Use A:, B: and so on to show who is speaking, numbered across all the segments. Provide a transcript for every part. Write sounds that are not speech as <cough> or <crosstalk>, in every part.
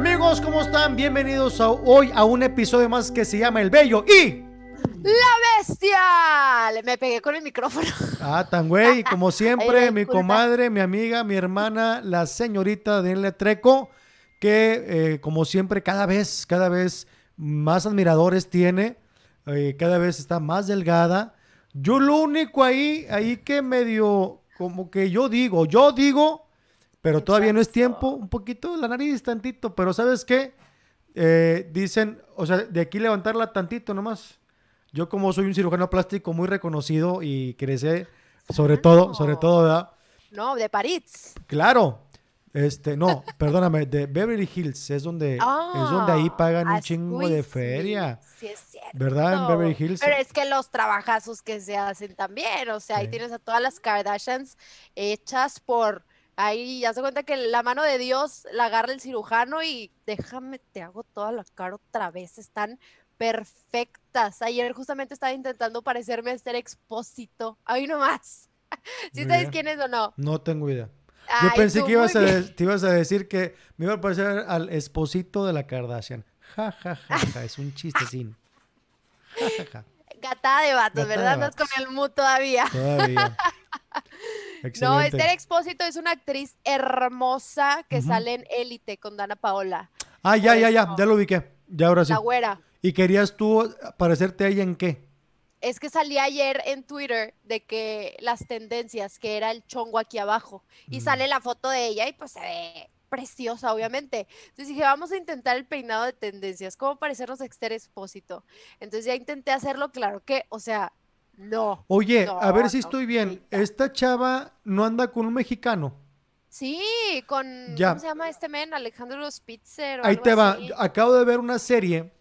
A: Amigos, ¿cómo están? Bienvenidos hoy a un episodio más que se llama El Bello y... ¡La
B: bestia! Me pegué con el micrófono.
A: Ah, tan güey. <laughs> Como siempre, mi comadre, mi amiga, mi hermana, la señorita de Treco, que eh, como siempre, cada vez, cada vez más admiradores tiene, eh, cada vez está más delgada. Yo lo único ahí, ahí que medio, como que yo digo, yo digo pero todavía no es tiempo, un poquito la nariz, tantito, pero ¿sabes qué? Eh, dicen, o sea, de aquí levantarla tantito nomás. Yo como soy un cirujano plástico muy reconocido y crecí, sobre todo, sobre todo, ¿verdad? No,
B: de París.
A: Claro. Este, no, <laughs> perdóname, de Beverly Hills es donde donde ahí ah, pagan un ah, chingo de feria. Sí, es cierto. ¿Verdad? En Beverly Hills. Pero
B: es que los trabajazos que se hacen también, o sea, ahí tienes a todas las Kardashians hechas por Ahí ya se cuenta que la mano de Dios la agarra el cirujano y déjame, te hago toda la cara otra vez. Están perfectas. Ayer justamente estaba intentando parecerme a ser Expósito. Ahí nomás. si sabes quién es o no? No
A: tengo idea. Yo pensé que ibas a, te ibas a decir que me iba a parecer al esposito de la Kardashian. Ja, ja, ja, <laughs> ja. Es un chistecín. Ja, ja, ja.
B: Gatada de vatos, ¿verdad? No es con el mu todavía. Todavía. <laughs> No, Esther Expósito es una actriz hermosa que sale en Élite con Dana Paola.
A: Ah, ya, ya, ya, ya lo ubiqué. Ya ahora sí. La güera. ¿Y querías tú parecerte ahí ella en qué?
B: Es que salí ayer en Twitter de que las tendencias, que era el chongo aquí abajo, y mm. sale la foto de ella y pues se ve preciosa, obviamente. Entonces dije, vamos a intentar el peinado de tendencias, cómo parecernos a Esther Expósito. Entonces ya intenté hacerlo, claro que, o sea, no. Oye, a ver si estoy
A: bien. Esta chava no anda con un mexicano.
B: Sí, con ¿cómo se llama este men? Alejandro Spitzer. Ahí te va.
A: Acabo de ver una serie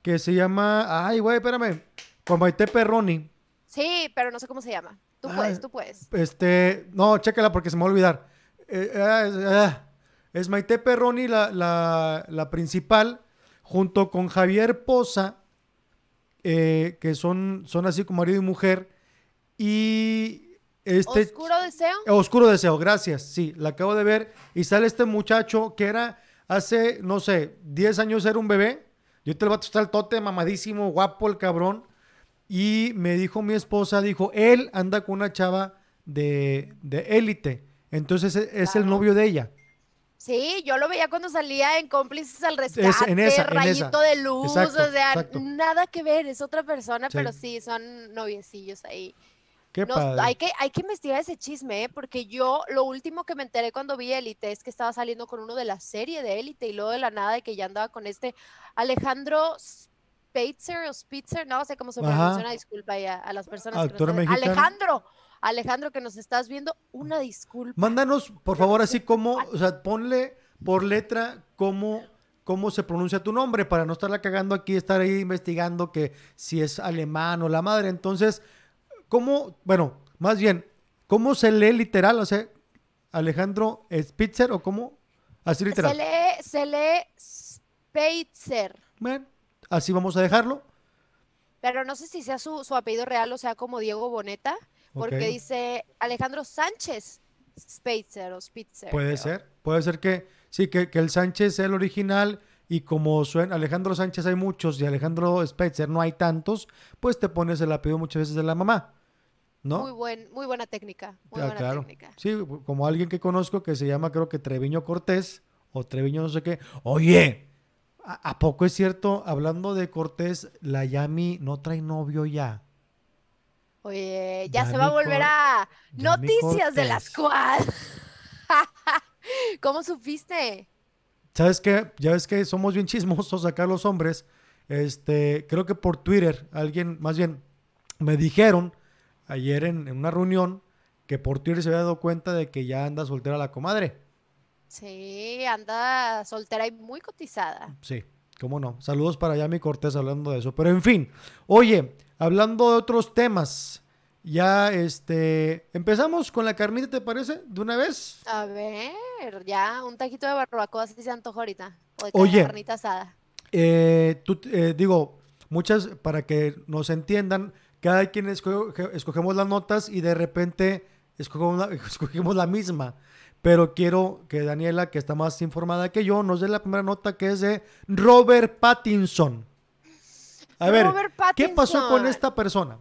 A: que se llama. Ay, güey, espérame. Con Maite Perroni.
B: Sí, pero no sé cómo se llama. Tú ah, puedes, tú puedes.
A: Este, no, chécala porque se me va a olvidar. Eh, eh, eh, es Maite Perroni la, la principal, junto con Javier Poza eh, que son, son así como marido y mujer. Y este... Oscuro deseo. Eh, oscuro deseo, gracias. Sí, la acabo de ver. Y sale este muchacho que era hace, no sé, 10 años era un bebé. Yo te lo voy a tocar el tote, mamadísimo, guapo el cabrón. Y me dijo mi esposa, dijo, él anda con una chava de élite. Entonces e, es, el novio de ella.
B: Sí, yo lo veía cuando salía en Cómplices al Rescate, en Rayito de Luz, o sea, nada que ver, es otra persona, pero sí, son noviecillos ahí. Qué Nos, Hay, que, hay que investigar ese chisme, ¿eh? porque yo lo último que me enteré cuando vi Élite es que estaba saliendo con uno de la serie de Élite y luego de la nada de que ya andaba con este Alejandro Spitzer o Spitzer, no sé cómo se pronuncia, disculpa a las personas. que Alejandro. Alejandro, que nos estás viendo, una disculpa.
A: Mándanos, por favor, así como, o sea, ponle por letra cómo, cómo se pronuncia tu nombre para no estarla cagando aquí, estar ahí investigando que si es alemán o la madre. Entonces, ¿cómo, bueno, más bien, cómo se lee literal? O sea, Alejandro Spitzer o cómo? Así literal. Se lee,
B: se lee Spitzer. Bueno,
A: así vamos a dejarlo.
B: Pero no sé si sea su, su apellido real o sea como Diego Boneta porque dice Alejandro Sánchez Spitzer o Spitzer. Puede
A: ser, puede ser que sí, que, el Sánchez sea el original y como suena Alejandro Sánchez hay muchos y Alejandro Spitzer no hay tantos, pues te pones el apellido muchas veces de la mamá. ¿No?
B: Muy, muy buena técnica.
A: Muy ah, buena técnica. Sí, como alguien que conozco que se llama, creo que Treviño Cortés o Treviño no sé qué. Oye, ¿a poco es cierto? Hablando de Cortés, la Yami no trae novio ya.
B: Oye, ya, se va a volver a noticias de las Squad. <laughs> ¿Cómo supiste?
A: ¿Sabes qué? Ya ves que somos bien chismosos acá los hombres. Este, creo que por Twitter, alguien, más bien, me dijeron ayer en, en una reunión que por Twitter se había dado cuenta de que ya anda soltera la comadre.
B: Sí, anda soltera y muy cotizada.
A: Sí, ¿Cómo no? Saludos para Yami Cortés hablando de eso. Pero en fin, oye, hablando de otros temas, ya este, empezamos con la carnita, ¿te parece? ¿De una vez?
B: A ver, ya, un taquito de barbacoa si se antoja ahorita. O de oye, carnita asada.
A: Eh, tú, eh, digo, muchas, para que nos entiendan, cada quien escogemos las notas y de repente <laughs> escogemos la misma pero quiero que Daniela, que está más informada que yo, nos dé la primera nota que es de Robert Pattinson. A ver, ¿qué pasó con esta persona?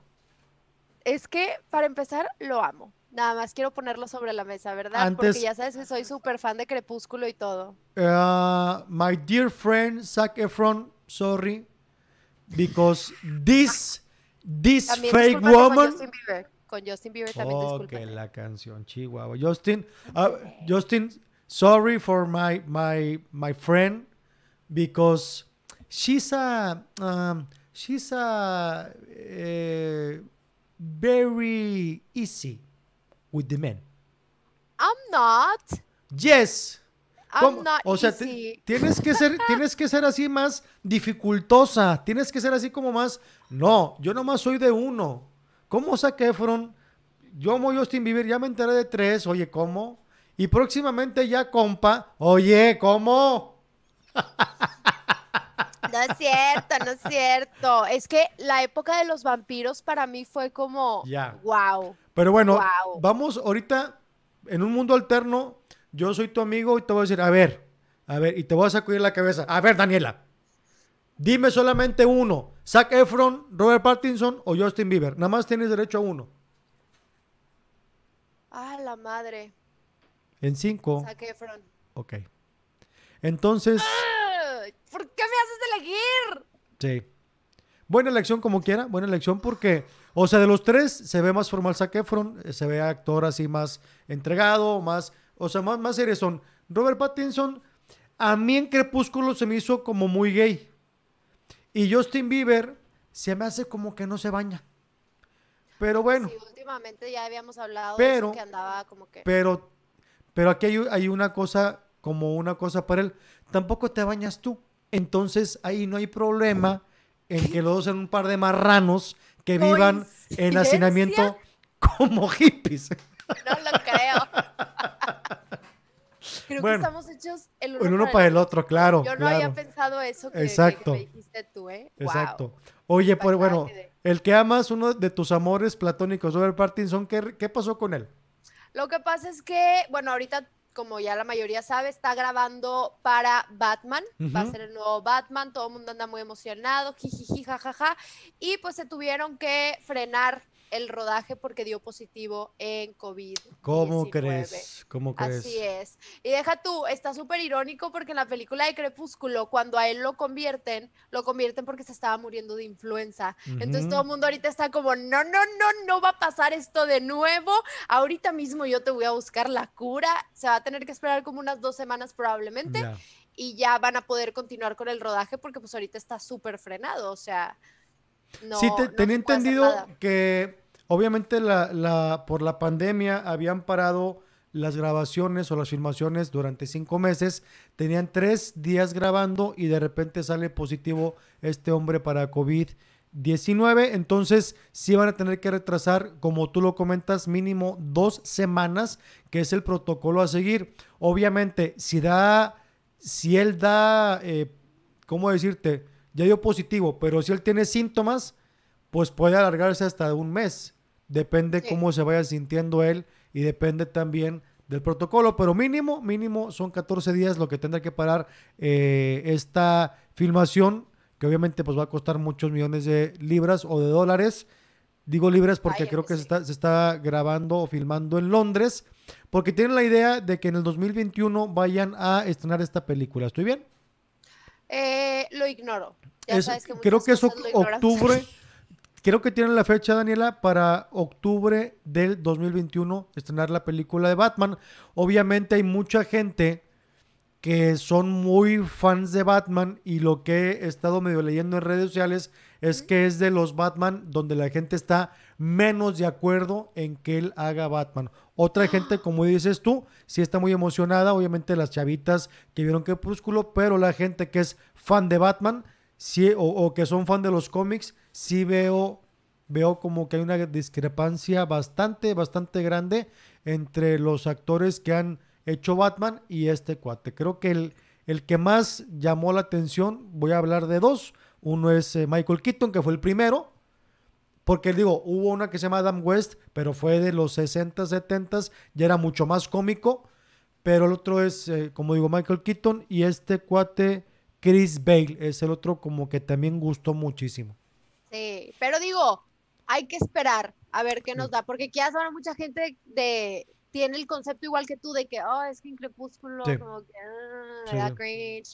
B: Es que, para empezar, lo amo. Nada más quiero ponerlo sobre la mesa, ¿verdad? Antes, Porque ya sabes que soy súper fan de Crepúsculo y todo.
A: Uh, my dear friend Zac Efron, sorry, because this, this fake woman
B: con Justin Bieber también. Oh,
A: que la canción Chihuahua. Justin, ah, Justin, sorry for my my my friend because she's a um, she's a eh, very easy with the men.
B: I'm not.
A: Yes. I'm not o sea, easy. tienes que ser, <laughs> tienes que ser así más dificultosa, tienes que ser así como más, no, yo nomás soy de uno, ¿Cómo saqué, Fron? Yo amo Justin Bieber, ya me enteré de tres, oye, ¿cómo? Y próximamente ya compa, oye, ¿cómo?
B: No es cierto, no es cierto. Es que la época de los vampiros para mí fue como, wow. Pero bueno,
A: vamos ahorita en un mundo alterno, yo soy tu amigo y te voy a decir, a ver, a ver, y te voy a sacudir la cabeza. A ver, Daniela, Dime solamente uno. Zac Efron, Robert Pattinson o Justin Bieber. Nada más tienes derecho a uno.
B: Ah, la madre.
A: En cinco. Zac Efron. Ok. Entonces.
B: ¡Ah! ¿Por qué me haces elegir?
A: Sí. Buena elección como quiera, buena elección porque, o sea, de los tres se ve más formal Zac Efron, eh, se ve actor así más entregado, más, o sea, más, más son. Robert Pattinson, a mí en Crepúsculo se me hizo como muy gay. Y Justin Bieber se me hace como que no se baña. Pero bueno. Sí,
B: últimamente ya habíamos hablado pero, de que andaba como que. Pero,
A: pero aquí hay, una cosa, como una cosa para él. Tampoco te bañas tú. Entonces ahí no hay problema en que los dos sean un par de marranos que vivan en hacinamiento como hippies. No lo creo. <laughs> Creo que estamos
B: hechos el uno, para, el, otro, claro. Yo no había pensado eso que, Exacto. dijiste tú, ¿eh? Exacto.
A: Oye, pues bueno, el que amas, uno de tus amores platónicos, Robert Partinson, ¿qué, ¿qué pasó con él?
B: Lo que pasa es que, bueno, ahorita como ya la mayoría sabe, está grabando para Batman. Va a ser el nuevo Batman. Todo el mundo anda muy emocionado, jajaja. Y pues se tuvieron que frenar el rodaje porque dio positivo en COVID.
A: ¿Cómo crees? ¿Cómo crees? Así
B: es. Y deja tú, está súper irónico porque en la película de Crepúsculo, cuando a él lo convierten, lo convierten porque se estaba muriendo de influenza. Entonces todo el mundo ahorita está como, no, no, no, no va a pasar esto de nuevo. Ahorita mismo yo te voy a buscar la cura. Se va a tener que esperar como unas dos semanas probablemente. Y ya van a poder continuar con el rodaje porque pues ahorita está súper frenado. O sea, si sí, te, tenía entendido
A: que obviamente la, por la pandemia habían parado las grabaciones o las filmaciones durante cinco meses. Tenían tres días grabando y de repente sale positivo este hombre para COVID-19. Entonces sí van a tener que retrasar, como tú lo comentas, mínimo dos semanas, que es el protocolo a seguir. Obviamente, si da, si él da, eh, ¿cómo decirte? ya dio positivo, pero si él tiene síntomas, pues puede alargarse hasta un mes. Depende cómo se vaya sintiendo él y depende también del protocolo, pero mínimo, mínimo son 14 días lo que tendrá que parar eh, esta filmación, que obviamente pues va a costar muchos millones de libras o de dólares. Digo libras porque creo que se, está, se está grabando o filmando en Londres, porque tienen la idea de que en el 2021 vayan a estrenar esta película. ¿Estoy bien?
B: eh, lo ignoro. creo que es octubre. <laughs>
A: Creo que tienen la fecha, Daniela, para octubre del 2021 estrenar la película de Batman. Obviamente hay mucha gente que son muy fans de Batman y lo que he estado medio leyendo en redes sociales es que es de los Batman donde la gente está menos de acuerdo en que él haga Batman. Otra gente, como dices tú, sí está muy emocionada, obviamente las chavitas que vieron Crepúsculo, pero la gente que es fan de Batman sí, o, que son fan de los cómics, sí veo, veo como que hay una discrepancia bastante, bastante grande entre los actores que han hecho Batman y este cuate. Creo que el, el que más llamó la atención, voy a hablar de dos. Uno es eh, Michael Keaton, que fue el primero, porque digo, hubo una que se llama Adam West, pero fue de los 60, 70 ya era mucho más cómico. Pero el otro es, eh, como digo, Michael Keaton y este cuate Chris Bale es el otro como que también gustó muchísimo.
B: Sí, pero digo, hay que esperar a ver qué nos da, porque quizás habrá mucha gente de, tiene el concepto igual que tú de que, oh, es que en Crepúsculo, como que, ah,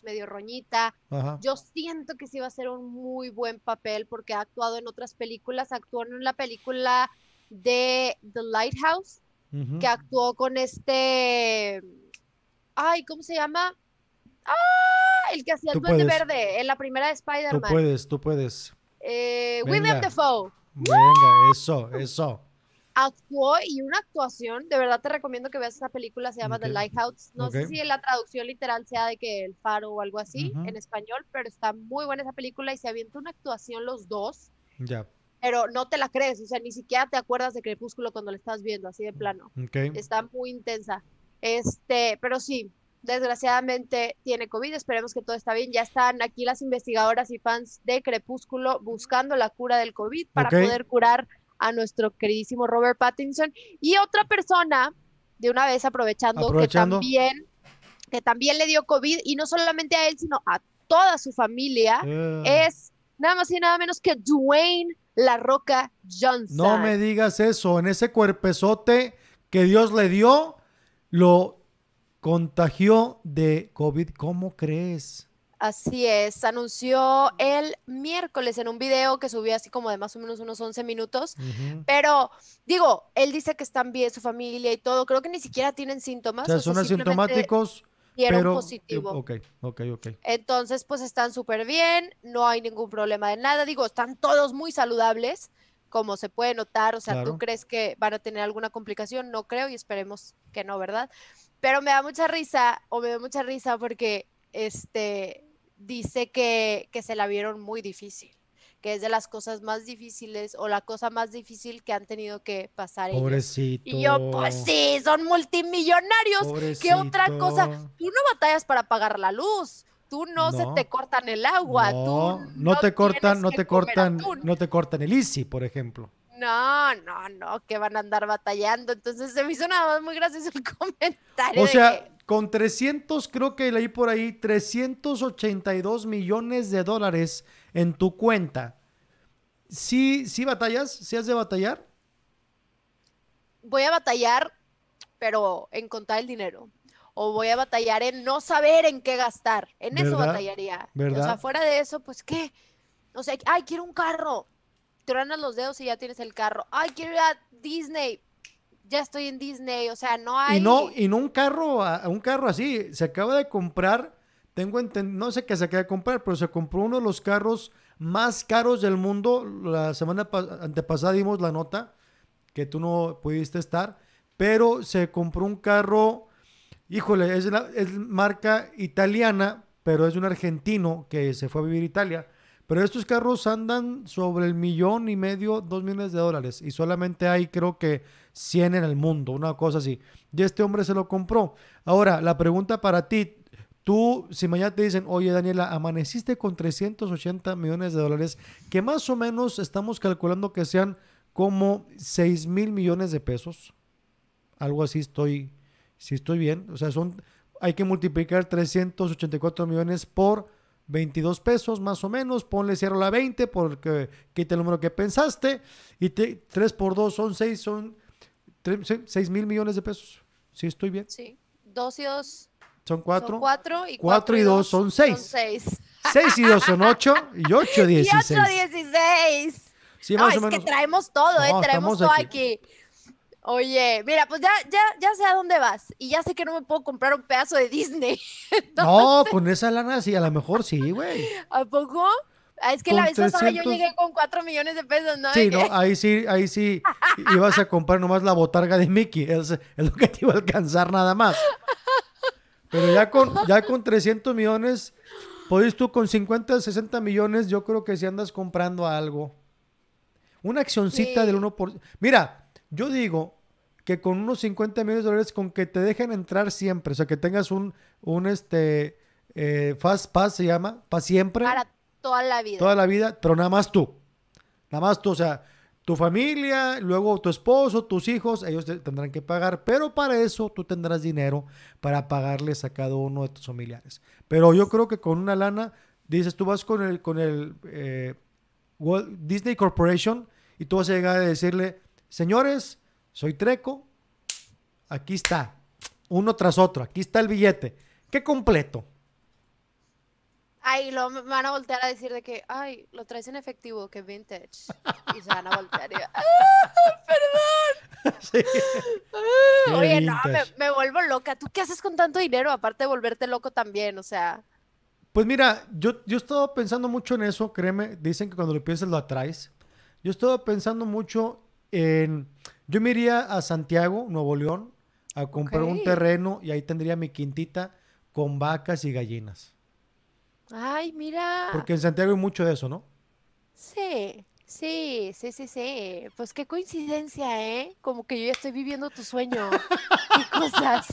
B: medio roñita. Yo siento que sí va a ser un muy buen papel porque ha actuado en otras películas. Actuó en la película de The Lighthouse, que actuó con este. Ay, ¿cómo se llama? ¡Ah! El que hacía el Duende Verde en la primera de Spider-Man. Tú puedes,
A: tú puedes.
B: Eh, the Defoe.
A: Venga, eso, eso
B: actuó y una actuación, de verdad te recomiendo que veas esa película, se llama The Lighthouse, no sé si la traducción literal sea de que el faro o algo así en español, pero está muy buena esa película y se avienta una actuación los dos. Ya. Pero no te la crees, o sea, ni siquiera te acuerdas de Crepúsculo cuando la estás viendo, así de plano. Está muy intensa. Este, pero sí, desgraciadamente tiene COVID, esperemos que todo está bien. Ya están aquí las investigadoras y fans de Crepúsculo buscando la cura del COVID para poder curar a nuestro queridísimo Robert Pattinson y otra persona, de una vez aprovechando, que también que también le dio COVID y no solamente a él, sino a toda su familia, eh. es nada más y nada menos que Dwayne La Roca Johnson. No me
A: digas eso, en ese cuerpezote que Dios le dio, lo contagió de COVID. ¿Cómo crees?
B: Así es, anunció el miércoles en un video que subió así como de más o menos unos 11 minutos, pero digo, él dice que están bien su familia y todo, creo que ni siquiera tienen síntomas. O sea, son asintomáticos, Y asintomáticos. Pero, positivo. Ok, ok, ok. Entonces, pues están súper bien, no hay ningún problema de nada, digo, están todos muy saludables, como se puede notar, o sea, tú crees que van a tener alguna complicación, no creo y esperemos que no, ¿verdad? Pero me da mucha risa, o me da mucha risa porque, este, dice que, se la vieron muy difícil, que es de las cosas más difíciles o la cosa más difícil que han tenido que pasar. Pobrecito. Y yo, pues sí, son multimillonarios.
A: ¿Qué otra cosa?
B: Tú no batallas para pagar la luz. Tú no, se te cortan el agua. No, no, te cortan, no te cortan, no
A: te cortan el ICI, por ejemplo
B: no, no, no, que van a andar batallando. Entonces se me hizo nada más muy gracioso el <laughs> comentario. O sea,
A: con 300, creo que leí por ahí, 382 millones de dólares en tu cuenta. ¿Sí, sí batallas? ¿Sí has de batallar?
B: Voy a batallar, pero en contar el dinero. O voy a batallar en no saber en qué gastar. En eso batallaría. O sea, fuera de eso, pues qué. O sea, ay, quiero un carro truenas los dedos y ya tienes el carro. Ay, quiero ir a Disney. Ya estoy en Disney, o sea, no hay. Y no,
A: y no un carro, un carro así. Se acaba de comprar, tengo no sé qué se acaba de comprar, pero se compró uno de los carros más caros del mundo. La semana antepasada dimos la nota que tú no pudiste estar, pero se compró un carro, híjole, es, la, marca italiana, pero es un argentino que se fue a vivir a Italia pero estos carros andan sobre el millón y medio, dos millones de dólares. Y solamente hay, creo que, 100 en el mundo, una cosa así. Y este hombre se lo compró. Ahora, la pregunta para ti, Tú, si mañana te dicen, oye Daniela, amaneciste con 380 millones de dólares, que más o menos estamos calculando que sean como 6 mil millones de pesos. Algo así estoy, si estoy bien. O sea, son, hay que multiplicar 384 millones por 22 pesos más o menos, ponle cierro la 20 porque quita el número que pensaste y 3 por 2 son 6, son 6 mil millones de pesos. ¿Sí estoy bien? Sí,
B: 2 y 2 son 4. 4 y 4 y 2, son 6. Son 6.
A: 6 <laughs> y 2 son 8 y 8 16. <laughs> Y 8
B: 16.
A: Sí, más o menos. es que
B: traemos todo, eh, traemos todo aquí. Oye, mira, pues ya, ya, ya sé a dónde vas y ya sé que no me puedo comprar un pedazo de Disney. <laughs>
A: No, con esa lana sí, a lo mejor sí, güey.
B: ¿A poco? Ah, es que la vez pasada yo llegué con 4 millones de pesos, ¿no? Sí, no,
A: ahí sí, ahí sí ibas a comprar nomás la botarga de Mickey, es, lo que te iba a alcanzar nada más. Pero ya con, ya con 300 millones, podés tú con 50, 60 millones, yo creo que si andas comprando algo, una accioncita del 1%. Por... Mira, yo digo, que con unos 50 millones de dólares, con que te dejen entrar siempre, o sea, que tengas un, un este, eh, fast pass se llama, para siempre. Para
B: toda la vida. Toda
A: la vida, pero nada más tú. Nada más tú, o sea, tu familia, luego tu esposo, tus hijos, ellos tendrán que pagar, pero para eso tú tendrás dinero para pagarles a cada uno de tus familiares. Pero yo creo que con una lana, dices, tú vas con el, con el eh, Disney Corporation y tú vas a llegar a decirle, señores, soy Treco, aquí está, uno tras otro, aquí está el billete. ¿Qué completo?
B: Ay, lo, me van a voltear a decir de que, ay, lo traes en efectivo, que vintage. Y se van a voltear ah, perdón. <laughs> Ah. oye, no, me, vuelvo loca. ¿Tú qué haces con tanto dinero? Aparte de volverte loco también, o sea.
A: Pues mira, yo, yo he estado pensando mucho en eso, créeme. Dicen que cuando lo piensas lo atraes. Yo he estado pensando mucho yo me iría a Santiago, Nuevo León, a comprar un terreno y ahí tendría mi quintita con vacas y gallinas.
B: Ay, mira. Porque
A: en Santiago hay mucho de eso, ¿no?
B: Sí, sí, sí, sí, sí. Pues qué coincidencia, ¿eh? Como que yo ya estoy viviendo tu sueño. qué <laughs> cosas.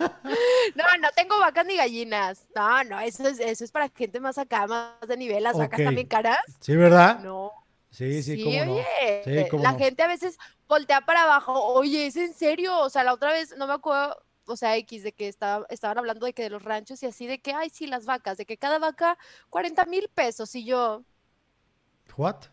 B: no, no tengo vacas ni gallinas. No, no, eso es, eso es para gente más acá, más de nivel. Las vacas también caras. Sí, ¿verdad? No.
A: Sí, sí, la gente
B: a veces voltea para abajo, oye, ¿es en serio? O sea, la otra vez, no me acuerdo, o sea, X, de que estaba, estaban hablando de que de los ranchos y así, de que, ay, sí, las vacas, de que cada vaca 40 mil pesos y yo...
A: ¿What?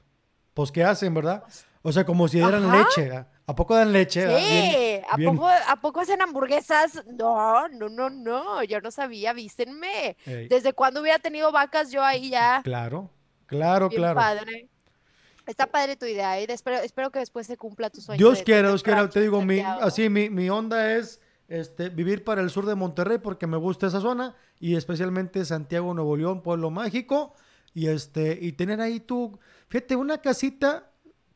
A: Pues, ¿qué hacen, verdad? Pues, o sea, como si dieran leche. ¿A poco dan leche? Sí, ¿a,
B: Poco, hacen hamburguesas? No, no, no, no, yo no sabía, avísenme. ¿Desde cuando hubiera tenido vacas yo ahí ya?
A: Claro, claro, claro.
B: Está padre tu idea, y ¿eh? espero, espero que después se cumpla tu sueño. Dios quiera,
A: Dios quiera, te digo, mi, así mi, mi onda es este, vivir para el sur de Monterrey porque me gusta esa zona y especialmente Santiago, Nuevo León, Pueblo Mágico y este, y tener ahí tu, fíjate, una casita,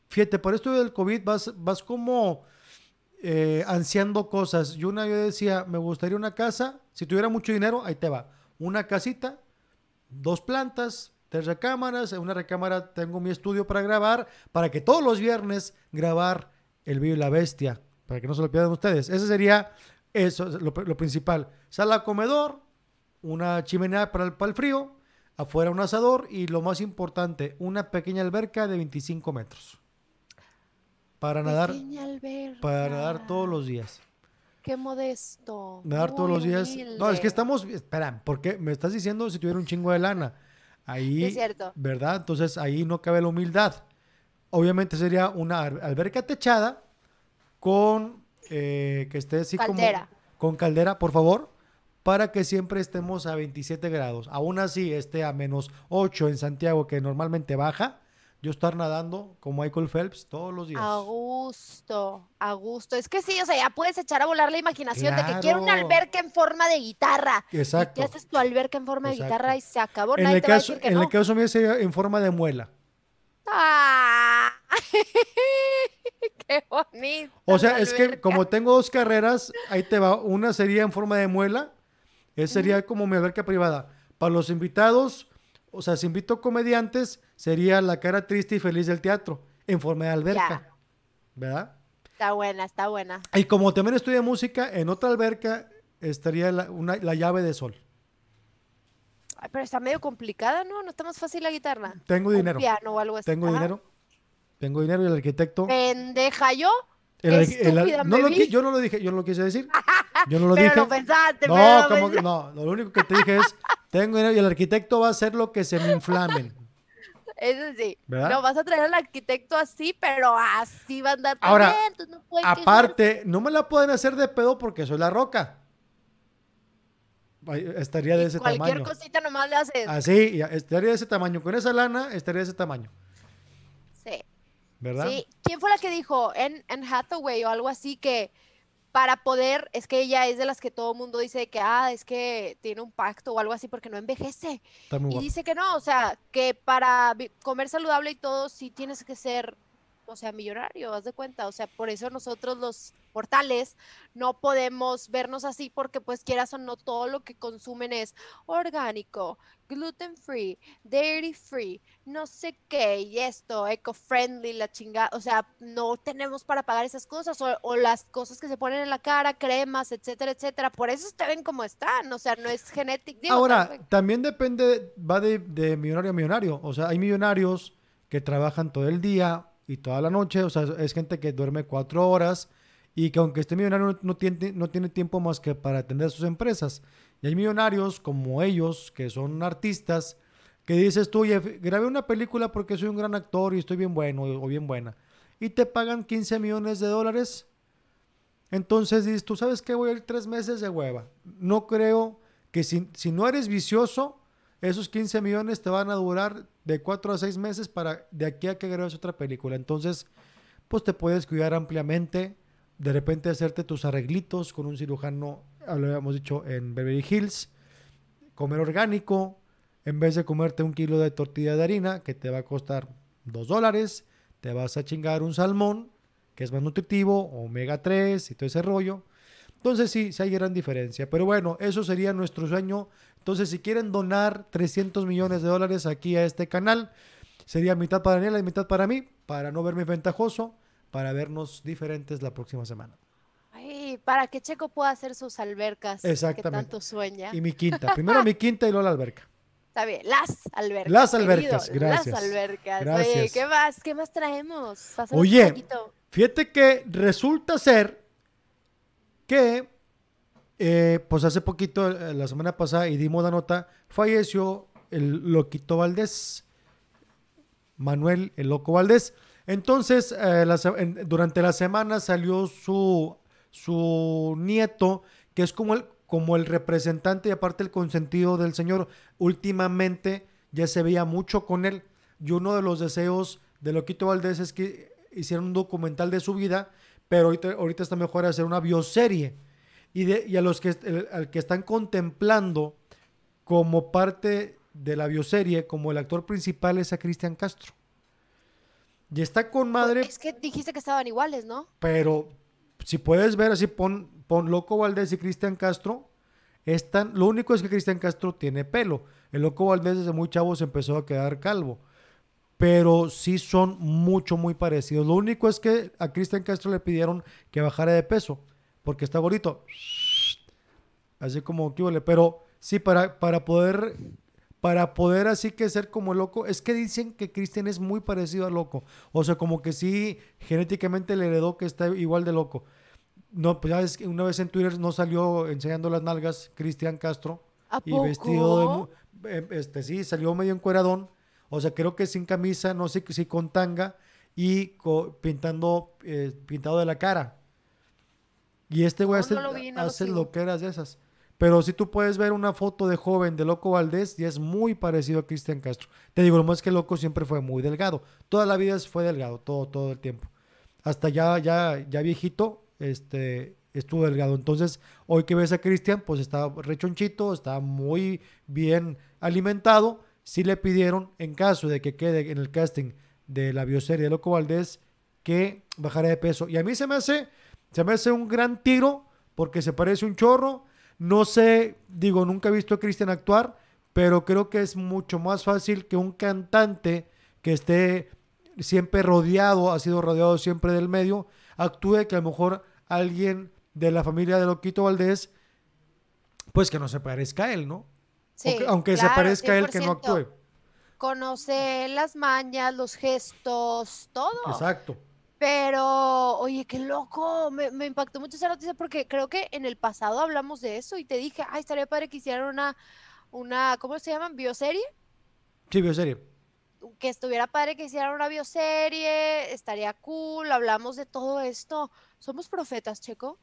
A: fíjate, por esto del COVID vas, vas como eh, ansiando cosas. Yo una vez decía, me gustaría una casa, si tuviera mucho dinero, ahí te va, una casita, dos plantas, tres recámaras, en una recámara tengo mi estudio para grabar, para que todos los viernes grabar El Vivo y la Bestia, para que no se lo pierdan ustedes. Ese sería eso, lo, principal. Sala comedor, una chimenea para el, para frío, afuera un asador y lo más importante, una pequeña alberca de 25 metros. Para nadar,
B: para nadar
A: todos los días.
B: Qué modesto. Nadar todos los días. No, es que estamos,
A: espera, qué me estás diciendo si tuviera un chingo de lana. Ahí, es cierto. ¿Verdad? Entonces ahí no cabe la humildad. Obviamente sería una alberca techada con eh, que esté así como con caldera, por favor, para que siempre estemos a 27 grados. Aún así esté a menos 8 en Santiago, que normalmente baja, yo estar nadando como Michael Phelps todos los días. A
B: gusto, a gusto. Es que sí, o sea, ya puedes echar a volar la imaginación de que quiero una alberca en forma de guitarra. Exacto. Y haces tu alberca en forma de guitarra y se acabó. En, el, caso, en el
A: caso mío sería en forma de muela.
B: Ah. <laughs> ¡Qué bonito!
A: O sea, es que como tengo dos carreras, ahí te va. Una sería en forma de muela. Esa sería como mi alberca privada. Para los invitados, o sea, si invito comediantes, sería la cara triste y feliz del teatro, en forma de alberca. ¿Verdad?
B: Está buena, está buena.
A: Y como también estudia música, en otra alberca estaría la, llave de sol.
B: Ay, pero está medio complicada, ¿no? No está más fácil la guitarra.
A: Tengo dinero. piano o algo así. Tengo dinero. Tengo dinero y el arquitecto.
B: Pendeja yo yo no
A: lo dije, yo no lo quise decir. Yo no lo <laughs> dije.
B: no, lo como,
A: no, lo único que te dije es, tengo dinero y el arquitecto va a hacer lo que se me inflamen.
B: Eso sí. lo No vas a traer al arquitecto así, pero así va a andar Ahora, aparte,
A: no me la pueden hacer de pedo porque soy la roca. Estaría de ese tamaño. Cualquier
B: cosita nomás le haces. Así,
A: ah, estaría de ese tamaño. Con esa lana, estaría de ese tamaño. ¿verdad? Sí,
B: ¿quién fue la que dijo? En, en Hathaway o algo así que para poder, es que ella es de las que todo el mundo dice que, ah, es que tiene un pacto o algo así porque no envejece. Y dice que no, o sea, que para comer saludable y todo sí tienes que ser o sea, millonario, haz de cuenta, o sea, por eso nosotros los portales no podemos vernos así porque pues quieras o no, todo lo que consumen es orgánico, gluten free, dairy free, no sé qué, y esto, eco-friendly, la chingada, o sea, no tenemos para pagar esas cosas o, las cosas que se ponen en la cara, cremas, etcétera, etcétera, por eso ustedes ven como están, o sea, no es genético. Ahora,
A: también, depende, va de, de millonario a millonario, o sea, hay millonarios que trabajan todo el día y toda la noche, o sea, es gente que duerme cuatro horas y que aunque esté millonario no, tiene, no tiene tiempo más que para atender sus empresas. Y hay millonarios como ellos, que son artistas, que dices tú, oye, grabé una película porque soy un gran actor y estoy bien bueno o bien buena, y te pagan 15 millones de dólares. Entonces dices, tú sabes que voy a ir tres meses de hueva. No creo que si, si no eres vicioso, esos 15 millones te van a durar de 4 a 6 meses para de aquí a que grabes otra película. Entonces, pues te puedes cuidar ampliamente, de repente hacerte tus arreglitos con un cirujano, lo habíamos dicho en Beverly Hills, comer orgánico, en vez de comerte un kilo de tortilla de harina que te va a costar 2 dólares, te vas a chingar un salmón que es más nutritivo, omega 3 y todo ese rollo. Entonces sí, sí hay gran diferencia. Pero bueno, eso sería nuestro sueño entonces, si quieren donar 300 millones de dólares aquí a este canal, sería mitad para Daniela y mitad para mí, para no verme ventajoso, para vernos diferentes la próxima semana.
B: Ay, para que Checo pueda hacer sus albercas. Exactamente. Que tanto sueña. Y mi quinta. Primero mi
A: quinta y luego la alberca.
B: Está bien, las albercas. Las albercas, gracias. Las albercas. Gracias. Oye, ¿qué más? ¿Qué más traemos? Oye,
A: fíjate que resulta ser que eh, pues hace poquito, eh, la semana pasada, y dimos la nota, falleció el Loquito Valdés, Manuel el Loco Valdés. Entonces, eh, durante la semana salió su, su nieto, que es como el, como el representante y aparte el consentido del Señor. Últimamente ya se veía mucho con él y uno de los deseos de Loquito Valdés es que hicieran un documental de su vida, pero ahorita está mejor hacer una bioserie y, a los que, al que están contemplando como parte de la bioserie, como el actor principal es a Cristian Castro. Y está con pues, madre. Es
B: que dijiste que estaban iguales, ¿no?
A: Pero si puedes ver así, pon, pon Loco Valdés y Cristian Castro. Están, lo único es que Cristian Castro tiene pelo. El Loco Valdés desde muy chavo se empezó a quedar calvo. Pero sí son mucho, muy parecidos. Lo único es que a Cristian Castro le pidieron que bajara de peso porque está bonito. Así como que Pero sí, para, para poder. Para poder así que ser como loco. Es que dicen que Cristian es muy parecido a loco. O sea, como que sí, genéticamente le heredó que está igual de loco. No, pues ya que una vez en Twitter no salió enseñando las nalgas Cristian Castro. y vestido de. Eh, este sí, salió medio encueradón. O sea, creo que sin camisa, no sé si con tanga y pintando, eh, pintado de la cara. Y este güey hace, lo loqueras de esas. Pero si tú puedes ver una foto de joven de Loco Valdés y es muy parecido a Cristian Castro. Te digo, lo más que Loco siempre fue muy delgado. Toda la vida fue delgado, todo, todo el tiempo. Hasta ya, ya, ya viejito, este, estuvo delgado. Entonces, hoy que ves a Cristian, pues está rechonchito, está muy bien alimentado. Si sí le pidieron, en caso de que quede en el casting de la bioserie de Loco Valdés, que bajara de peso. Y a mí se me hace se me hace un gran tiro porque se parece un chorro. No sé, digo, nunca he visto a Cristian actuar, pero creo que es mucho más fácil que un cantante que esté siempre rodeado, ha sido rodeado siempre del medio, actúe que a lo mejor alguien de la familia de Loquito Valdés, pues que no se parezca a él, ¿no? aunque se parezca a él que no actúe.
B: Conoce las mañas, los gestos, todo. Exacto. Pero, oye, qué loco, me, impactó mucho esa noticia porque creo que en el pasado hablamos de eso y te dije, ay, estaría padre que hicieran una, una ¿cómo se llaman? ¿Bioserie? Sí, bioserie. Que estuviera padre que hicieran una bioserie, estaría cool, hablamos de todo esto. ¿Somos profetas, Checo?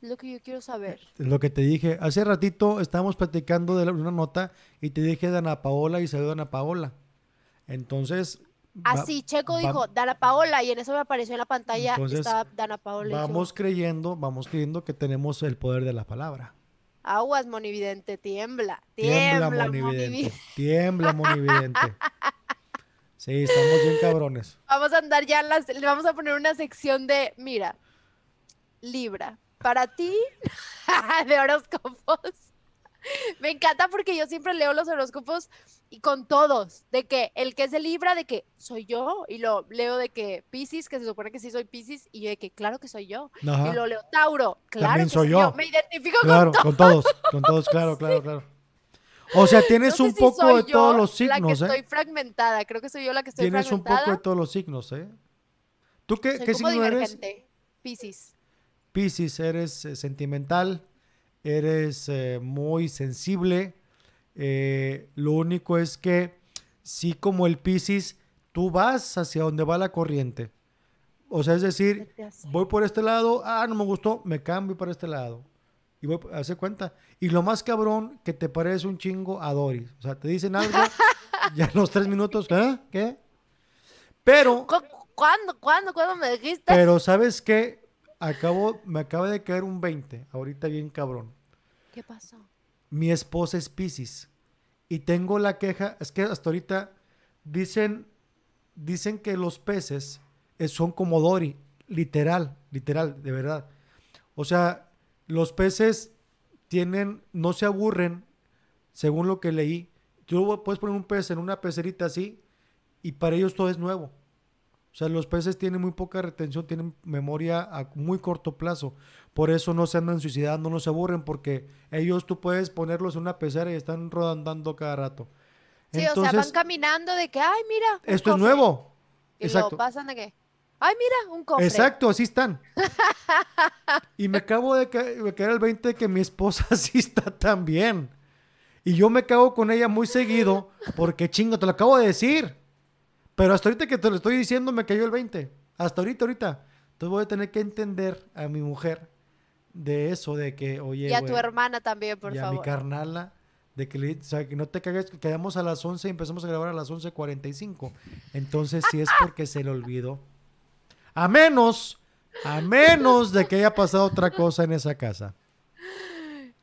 B: Es lo que yo quiero saber.
A: Eh, lo que te dije, hace ratito estábamos platicando de una nota y te dije de Ana Paola y se a Ana Paola. Entonces, Así, Checo dijo,
B: Dana Paola, y en eso me apareció en la pantalla, Dana Paola. Vamos
A: creyendo, vamos creyendo que tenemos el poder de la palabra.
B: Aguas, monividente, tiembla, tiembla,
A: Tiembla, monividente. sí, estamos bien cabrones.
B: Vamos a andar ya, las, le vamos a poner una sección de, mira, Libra, para ti, <laughs> de horóscopos. <laughs> Me encanta porque yo siempre leo los horóscopos y con todos, de que el que se libra, de que soy yo, y lo leo de que Pisces, que se supone que sí soy Pisces, y yo de que claro que soy yo. Y lo leo Tauro, claro que soy yo. Me identifico con, todos. con todos. claro, <laughs>
A: claro, claro. O sea, tienes un poco de todos los signos. La ¿eh? estoy
B: fragmentada, creo que soy yo la que estoy fragmentada. Tienes un poco de
A: todos los signos, ¿eh? ¿Tú qué, signo eres? Pisces. Pisces, eres eh, sentimental eres eh, muy sensible. Eh, lo único es que, sí como el Piscis, tú vas hacia donde va la corriente. O sea, es decir, voy por este lado, ah, no me gustó, me cambio para este lado. Y voy a hacer cuenta. Y lo más cabrón, que te parece un chingo a Doris. O sea, te dicen algo, <laughs> ya los tres minutos, ¿eh? ¿Qué? Pero...
B: ¿Cuándo, cuándo, cuándo me dijiste? Pero,
A: ¿sabes qué? Acabo, me acaba de caer un 20, ahorita bien cabrón. ¿Qué pasó? Mi esposa es Pisces. Y tengo la queja, es que hasta ahorita dicen, dicen que los peces eh, son como Dory, literal, literal, de verdad. O sea, los peces tienen, no se aburren, según lo que leí. Tú puedes poner un pez en una pecerita así y para ellos todo es nuevo. O sea, los peces tienen muy poca retención, tienen memoria a muy corto plazo. Por eso no se andan suicidando, no se aburren, porque ellos tú puedes ponerlos en una pecera y están rodando cada rato. Sí, o sea, van
B: caminando de que, ay, mira. Esto es
A: nuevo. Y lo pasan
B: de que, ay, mira, un cofre. Exacto,
A: así están. <laughs> y me acabo de caer, me el 20 que mi esposa así <laughs> está también. Y yo me cago con ella muy seguido, porque chingo, te lo acabo de decir. Pero hasta ahorita que te lo estoy diciendo me cayó el 20. Hasta ahorita, ahorita. Entonces voy a tener que entender a mi mujer de eso, de que, oye. Y a tu hermana
B: también, por favor. Y a mi
A: carnala, de que, que no te cagues, que quedamos a las 11 y empezamos a grabar a las 11.45. Entonces, si sí es porque se le olvidó. A menos, a menos de que haya pasado otra cosa en esa casa.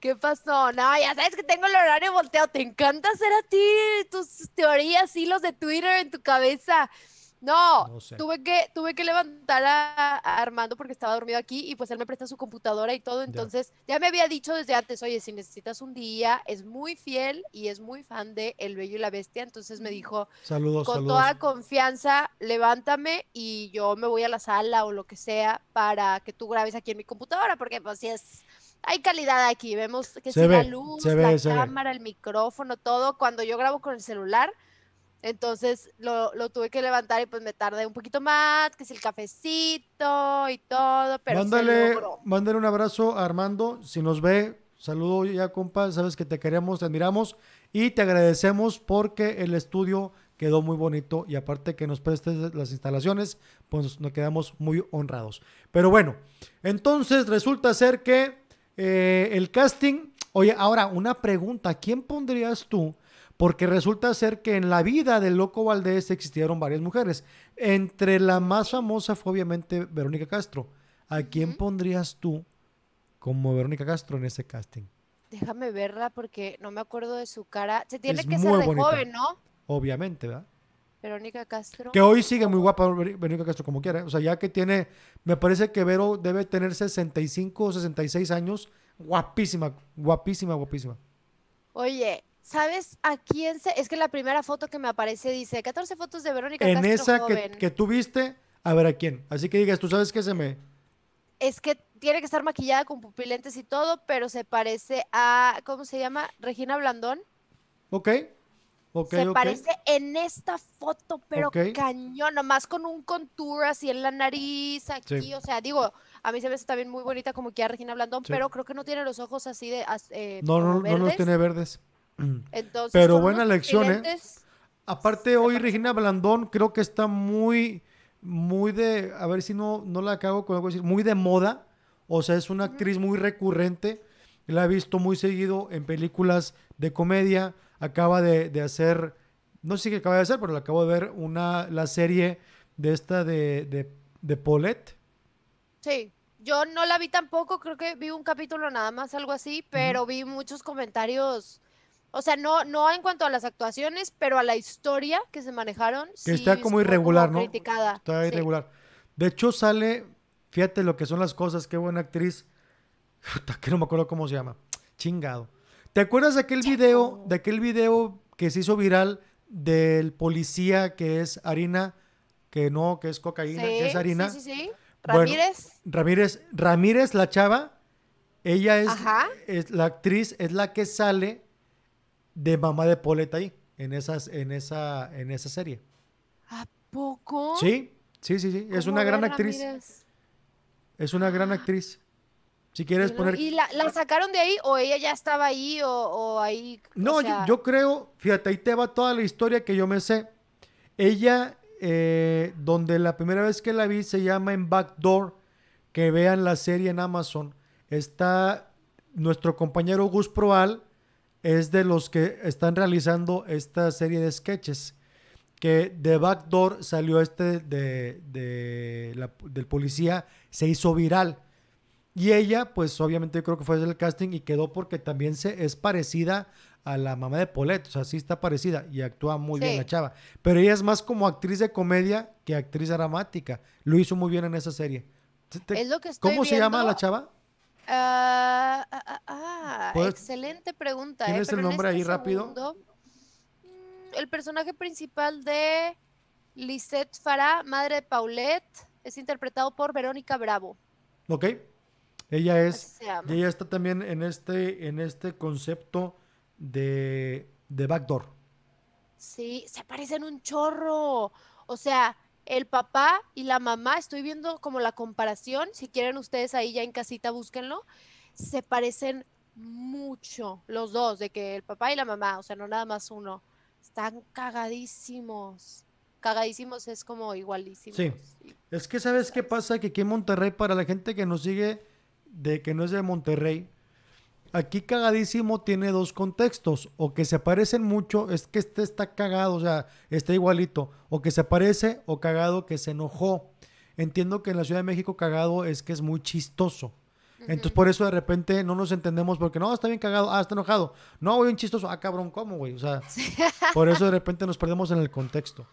B: ¿Qué pasó? No, ya sabes que tengo el horario volteado. Te encanta hacer a ti tus teorías, y los de Twitter en tu cabeza. No, tuve, que, tuve que levantar a, Armando porque estaba dormido aquí y pues él me presta su computadora y todo. Entonces ya. me había dicho desde antes, oye, si necesitas un día, es muy fiel y es muy fan de El Bello y la Bestia. Entonces me mm. dijo, con toda confianza, levántame y yo me voy a la sala o lo que sea para que tú grabes aquí en mi computadora porque pues si es hay calidad aquí. Vemos que se la luz, la cámara, el micrófono, todo. Cuando yo grabo con el celular, entonces lo, tuve que levantar y pues me tardé un poquito más, que es el cafecito y todo, pero mándale,
A: mándale un abrazo a Armando, si nos ve, saludo ya compa, sabes que te queremos, te admiramos y te agradecemos porque el estudio quedó muy bonito y aparte que nos prestes las instalaciones, pues nos quedamos muy honrados. Pero bueno, entonces resulta ser que eh, el casting, oye, ahora una pregunta, ¿quién pondrías tú? Porque resulta ser que en la vida del Loco Valdés existieron varias mujeres. Entre la más famosa fue obviamente Verónica Castro. ¿A quién pondrías tú como Verónica Castro en ese casting?
B: Déjame verla porque no me acuerdo de su cara. Se tiene que ser de joven, ¿no?
A: Obviamente, ¿verdad?
B: Verónica Castro. Que
A: hoy sigue muy guapa Verónica Castro como quiera. O sea, ya que tiene, me parece que Vero debe tener 65 o 66 años. Guapísima, guapísima, guapísima.
B: Oye, ¿sabes a quién se...? Es que la primera foto que me aparece dice 14 fotos de Verónica Castro. En esa Que, tuviste,
A: tú viste, a ver a quién. Así que digas, tú sabes qué se me...
B: Es que tiene que estar maquillada con pupilentes y todo, pero se parece a, ¿cómo se llama? Regina Blandón.
A: Ok se parece
B: en esta foto, pero cañón, nomás con un contour así en la nariz, aquí, o sea, digo, a mí se me hace también muy bonita como que a Regina Blandón, pero creo que no tiene los ojos así de... Eh, no, no, no los tiene
A: verdes. <clears throat>
B: pero buena lección, ¿eh?
A: Aparte, hoy Regina Blandón creo que está muy, muy de, a ver si no, no la cago con algo decir, muy de moda, o sea, es una actriz muy recurrente, la he visto muy seguido en películas de comedia, acaba de, hacer, no sé qué acaba de hacer, pero le acabo de ver una, la serie de esta de, de, de Paulette.
B: Sí, yo no la vi tampoco, creo que vi un capítulo nada más, algo así, pero vi muchos comentarios. O sea, no, no en cuanto a las actuaciones, pero a la historia que se manejaron. Que está como irregular, ¿no? Criticada. Está
A: irregular. De hecho, sale, fíjate lo que son las cosas, qué buena actriz. <laughs> que no me acuerdo cómo se llama. Chingado. ¿Te acuerdas de aquel video, de aquel video que se hizo viral del policía que es harina, que no, que es cocaína, que es harina? Sí, sí, sí. Ramírez. Ramírez, Ramírez la chava, ella es, es, la actriz, es la que sale de mamá de poleta ahí, en esas, en esa, en esa serie.
B: ¿A poco? Sí,
A: sí, sí, sí. Es una gran actriz. Es una gran ah. actriz. Si quieres poner. ¿Y
B: la, sacaron de ahí o ella ya estaba ahí o, ahí?
A: No, yo, creo, fíjate, ahí te va toda la historia que yo me sé. Ella, eh, donde la primera vez que la vi se llama en Backdoor, que vean la serie en Amazon. Está nuestro compañero Gus Proal, es de los que están realizando esta serie de sketches. Que de Backdoor salió este de, del policía, se hizo viral y ella, pues obviamente yo creo que fue el casting y quedó porque también se, es parecida a la mamá de Paulette, o sea, sí está parecida y actúa muy bien la chava. Pero ella es más como actriz de comedia que actriz dramática. Lo hizo muy bien en esa serie.
B: ¿Cómo se llama la chava? Ah, ah, ah, excelente pregunta. ¿Tienes eh, el nombre este ahí rápido? Mm, el personaje principal de Lisette Farah, madre de Paulette, es interpretado por Verónica Bravo.
A: Ok. Ella es, ella está también en este, en este concepto de, de backdoor.
B: Sí, se parecen un chorro. O sea, el papá y la mamá, estoy viendo como la comparación, si quieren ustedes ahí ya en casita búsquenlo, se parecen mucho los dos, de que el papá y la mamá, o sea, no nada más uno, están cagadísimos. Cagadísimos es como igualísimos. Sí.
A: Es que sabes qué pasa, que aquí en Monterrey, para la gente que nos sigue de que no es de Monterrey, aquí cagadísimo tiene dos contextos, o que se parecen mucho, es que este está cagado, o sea, está igualito, o que se parece, o cagado que se enojó. Entiendo que en la Ciudad de México cagado es que es muy chistoso. Entonces por eso de repente no nos entendemos porque no, está bien cagado, ah, está enojado, no, bien un chistoso, ah, cabrón, ¿cómo, güey? O sea, <laughs> por eso de repente nos perdemos en el contexto.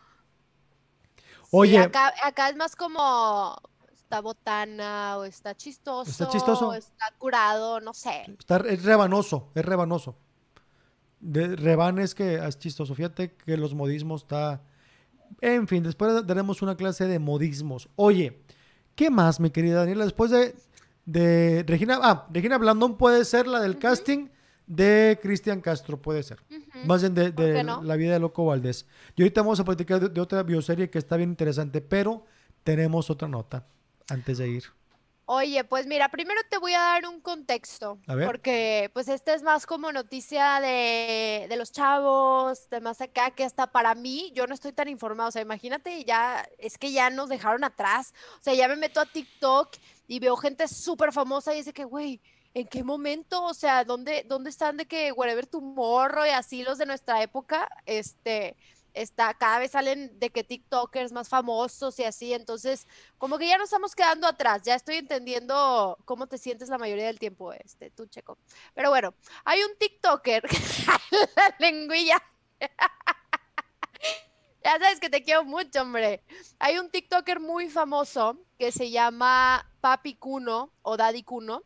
A: Oye. acá,
B: acá, es más como, está botana o está chistoso. Está chistoso. O está curado, no sé.
A: Está, es rebanoso, es rebanoso. De, reban que es chistoso. Fíjate que los modismos está... En fin, después daremos una clase de modismos. Oye, ¿qué más, mi querida Daniela? Después de, de Regina... Ah, Regina Blandón puede ser la del casting de Cristian Castro, puede ser. Más bien de, la vida de Loco Valdés. Y ahorita vamos a platicar de otra bioserie que está bien interesante, pero tenemos otra nota antes de ir?
B: Oye, pues mira, primero te voy a dar un contexto, a ver. porque pues esta es más como noticia de, los chavos, de más acá, que hasta para mí yo no estoy tan informado. o sea, imagínate, ya es que ya nos dejaron atrás, o sea, ya me meto a TikTok y veo gente súper famosa y dice que, güey, ¿en qué momento? O sea, ¿dónde, dónde están de que whatever tu morro y así los de nuestra época? Este, está, cada vez salen de que TikTokers más famosos y así, entonces como que ya nos estamos quedando atrás, ya estoy entendiendo cómo te sientes la mayoría del tiempo, este, tú checo. Pero bueno, hay un TikToker, <laughs> la lengüilla. <laughs> ya sabes que te quiero mucho, hombre. Hay un TikToker muy famoso que se llama Papi Cuno o Daddy Cuno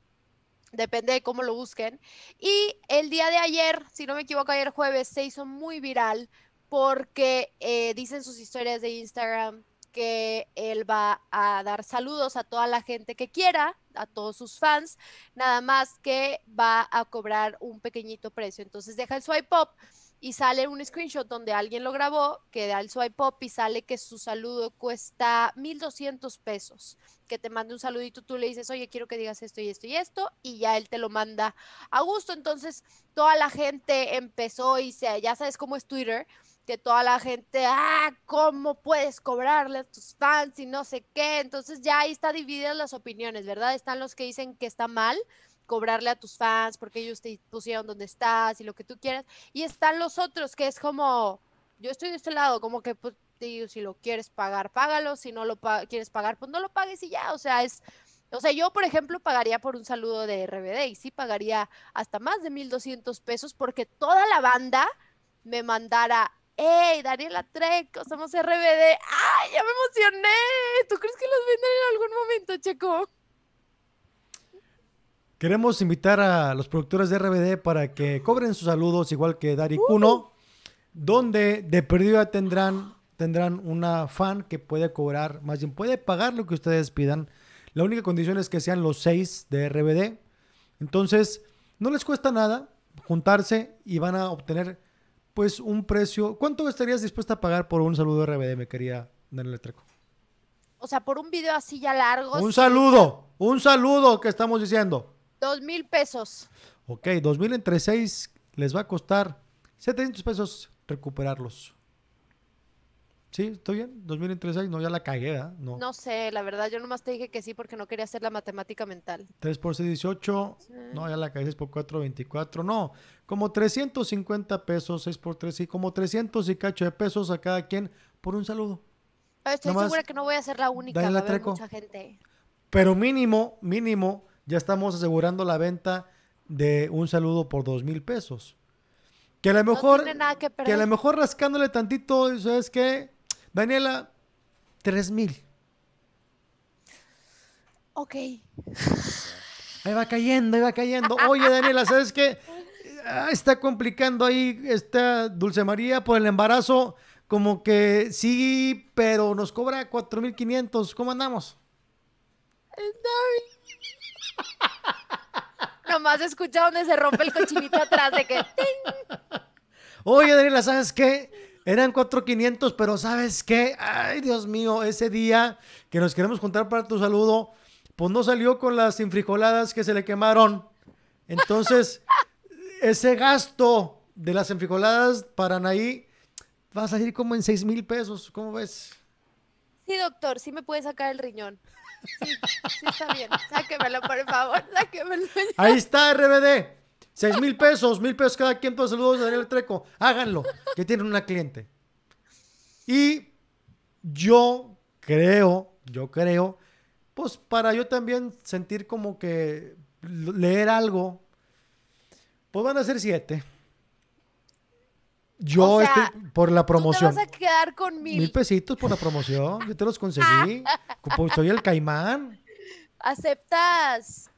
B: depende de cómo lo busquen. Y el día de ayer, si no me equivoco, ayer jueves, se hizo muy viral porque eh, dicen sus historias de Instagram que él va a dar saludos a toda la gente que quiera, a todos sus fans, nada más que va a cobrar un pequeñito precio. Entonces deja el swipe up y sale un screenshot donde alguien lo grabó, que da el swipe up y sale que su saludo cuesta 1200 pesos. Que te mande un saludito, tú le dices, oye, quiero que digas esto y esto y esto, y ya él te lo manda a gusto. Entonces toda la gente empezó y ya sabes cómo es Twitter que toda la gente, ah, ¿cómo puedes cobrarle a tus fans y no sé qué? Entonces ya ahí está divididas las opiniones, ¿verdad? Están los que dicen que está mal cobrarle a tus fans porque ellos te pusieron donde estás y lo que tú quieras. Y están los otros que es como, yo estoy de este lado, como que pues, digo, si lo quieres pagar, págalo, si no lo quieres pagar, pues no lo pagues y ya, o sea, es... O sea, yo, por ejemplo, pagaría por un saludo de RBD y sí pagaría hasta más de 1.200 pesos porque toda la banda me mandara ¡Ey, Daniela Treco! Somos RBD. ¡Ay, ya me emocioné! ¿Tú crees que los vendrán en algún momento, Checo?
A: Queremos invitar a los productores de RBD para que cobren sus saludos, igual que Dari Cuno, donde de perdida tendrán, tendrán una fan que puede cobrar, más bien puede pagar lo que ustedes pidan. La única condición es que sean los seis de RBD. Entonces, no les cuesta nada juntarse y van a obtener pues un precio. ¿Cuánto estarías dispuesta a pagar por un saludo RBD, me quería el Treco?
B: O sea, por un video así ya largo. Un
A: saludo, un saludo que estamos diciendo.
B: Dos mil pesos.
A: Ok, dos mil entre seis les va a costar 700 pesos recuperarlos. Sí, estoy bien. 2003 no, ya la cagué, ¿ah? No. no
B: sé, la verdad, yo nomás te dije que sí porque no quería hacer la matemática mental.
A: 3 por 6, 18. No, ya la cagué. 6 por 4, 24. No, como 350 pesos, 6 por 3, sí, como 300 y cacho de pesos a cada quien por un saludo.
B: Ah, estoy segura que no voy a ser la única. a la mucha gente.
A: Pero mínimo, mínimo, ya estamos asegurando la venta de un saludo por 2 mil pesos. Que a lo mejor,
B: que, que a lo mejor
A: rascándole tantito, ¿sabes qué? Daniela, 3000. Ok. Ahí va cayendo, ahí va cayendo. Oye, Daniela, ¿sabes qué? Ah, está complicando ahí esta Dulce María por el embarazo. Como que sí, pero nos cobra 4.500. ¿Cómo andamos?
B: No Nomás escucha donde se rompe el cochinito atrás de que...
A: Oye, Daniela, ¿sabes qué? Eran 4,500, pero ¿sabes qué? Ay, Dios mío, ese día que nos queremos contar para tu saludo, pues no salió con las enfrijoladas que se le quemaron. Entonces, <laughs> ese gasto de las enfrijoladas para Anaí va a salir como en seis mil pesos. ¿Cómo ves?
B: Sí, doctor, sí me puede sacar el riñón. Sí, sí está bien. Sáquemelo, por favor, sáquemelo. Ahí está,
A: RBD. Seis mil pesos, mil pesos cada quien para saludos a Daniel Treco. Háganlo, que tienen una cliente. Y yo creo, yo creo, pues para yo también sentir como que leer algo, pues van a ser siete. Yo por la promoción. te vas a
B: quedar con mil. Mil
A: pesitos por la promoción. Yo te los conseguí. <laughs> Pues, soy el caimán.
B: ¿Aceptas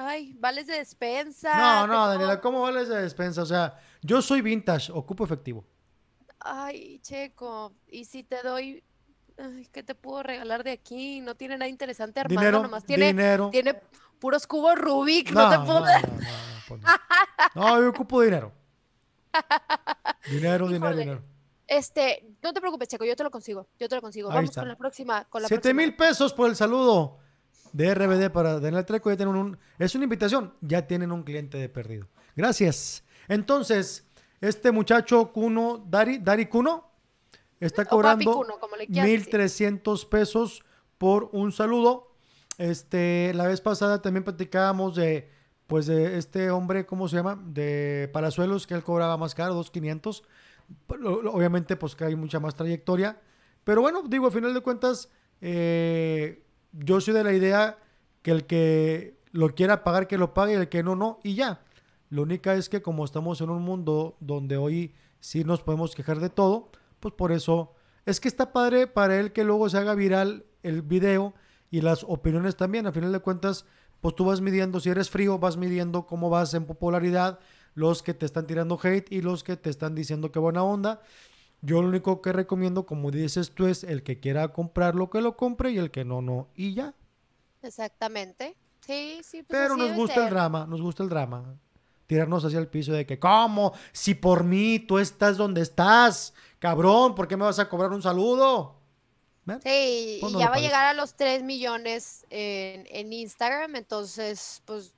B: Ay, vales de despensa. No, no,
A: Daniela, ¿cómo vales de despensa? O sea, yo soy vintage, ocupo efectivo.
B: Ay, Checo, ¿y si te doy ay, ¿qué te puedo regalar de aquí? No tiene nada interesante hermano. nomás tiene, dinero. tiene puros cubos Rubik, no, te puedo...
A: Pues no, yo ocupo dinero. <laughs> Dinero, dinero, dinero.
B: Este, no te preocupes, Checo, yo te lo consigo, yo te lo consigo. Vamos con la próxima. Con la Siete
A: mil pesos por el saludo de RBD para Daniel Treco. Ya tienen un, es una invitación, ya tienen un cliente de perdido. Gracias. Entonces, este muchacho Cuno, Dari, Dari Cuno, está cobrando 1.300 pesos por un saludo. Este, la vez pasada también platicábamos de, pues, de este hombre, ¿cómo se llama? De Palazuelos, que él cobraba más caro, 2.500. Pues, obviamente, pues que hay mucha más trayectoria. Pero bueno, digo, a final de cuentas, eh, yo soy de la idea que el que lo quiera pagar, que lo pague, y el que no, no, y ya. Lo única es que como estamos en un mundo donde hoy sí nos podemos quejar de todo, pues por eso es que está padre para él que luego se haga viral el video y las opiniones también. A final de cuentas, pues tú vas midiendo, si eres frío, vas midiendo cómo vas en popularidad, los que te están tirando hate y los que te están diciendo que buena onda. Yo lo único que recomiendo, como dices tú, es el que quiera comprar lo que lo compre y el que no, no. Y ya.
B: Exactamente. Sí, sí. Pues Pero nos gusta el
A: drama, nos gusta el drama. Tirarnos hacia el piso de que, ¿cómo? Si por mí tú estás donde estás, cabrón, ¿por qué me vas a cobrar un saludo?
B: Sí, pues y ya va a llegar a los 3 millones en Instagram, entonces, pues